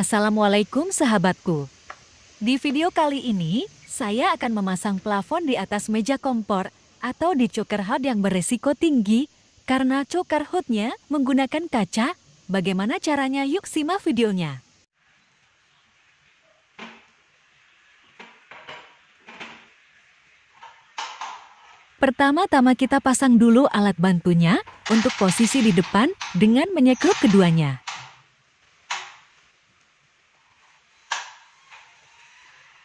Assalamualaikum sahabatku. Di video kali ini, saya akan memasang plafon di atas meja kompor atau di choker hood yang beresiko tinggi karena choker hoodnya menggunakan kaca. Bagaimana caranya? Yuk simak videonya. Pertama-tama kita pasang dulu alat bantunya untuk posisi di depan dengan menyekrup keduanya.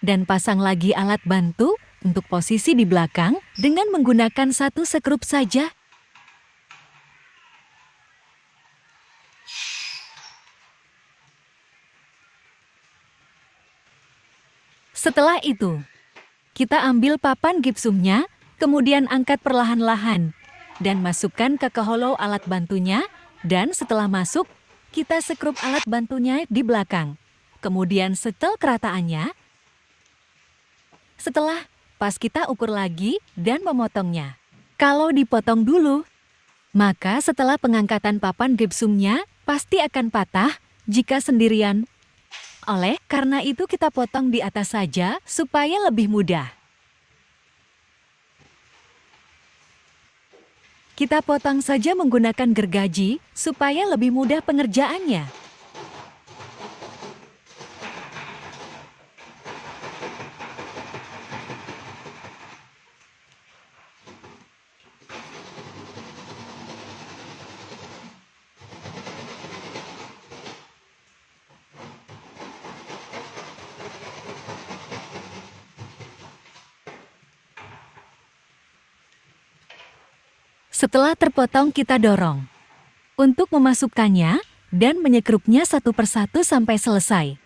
dan pasang lagi alat bantu untuk posisi di belakang dengan menggunakan satu sekrup saja. Setelah itu, kita ambil papan gipsumnya, kemudian angkat perlahan-lahan dan masukkan ke keholo alat bantunya dan setelah masuk, kita sekrup alat bantunya di belakang. Kemudian setel kerataannya setelah, pas kita ukur lagi dan memotongnya. Kalau dipotong dulu, maka setelah pengangkatan papan gipsumnya pasti akan patah jika sendirian. Oleh karena itu kita potong di atas saja supaya lebih mudah. Kita potong saja menggunakan gergaji supaya lebih mudah pengerjaannya. Setelah terpotong kita dorong. Untuk memasukkannya dan menyekrupnya satu persatu sampai selesai.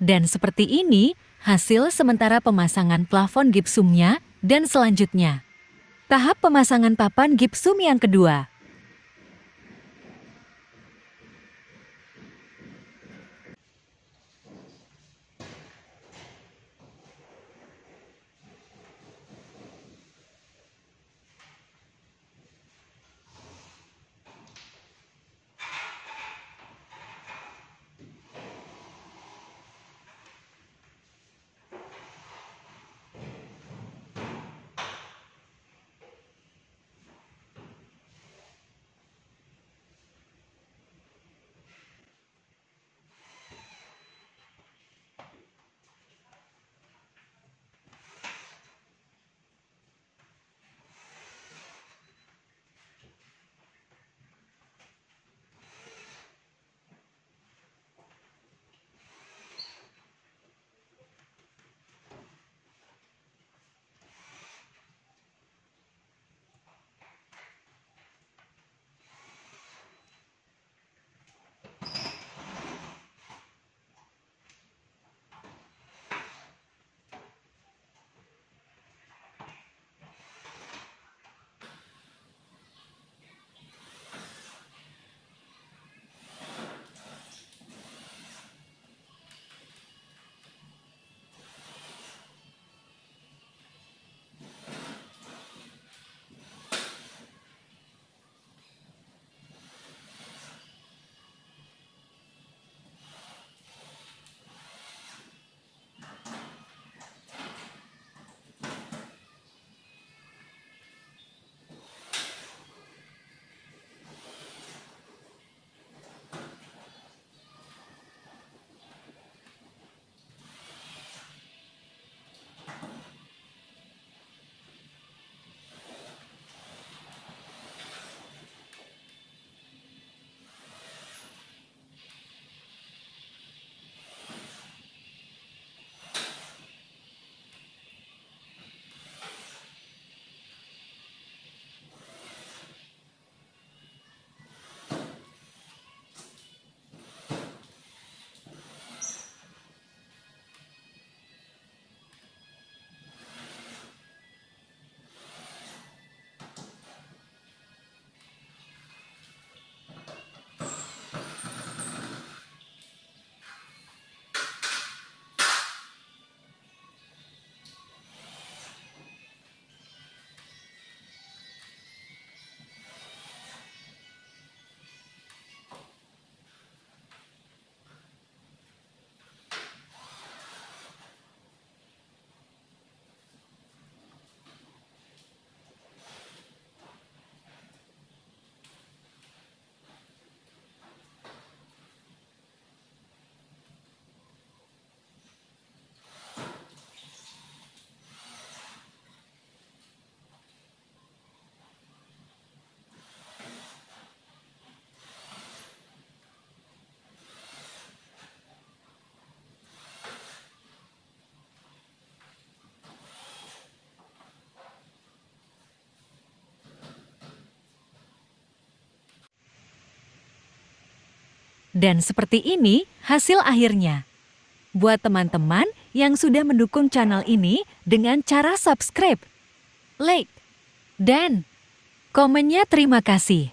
Dan seperti ini, hasil sementara pemasangan plafon gipsumnya dan selanjutnya. Tahap pemasangan papan gipsum yang kedua. Dan seperti ini hasil akhirnya. Buat teman-teman yang sudah mendukung channel ini dengan cara subscribe, like, dan komennya terima kasih.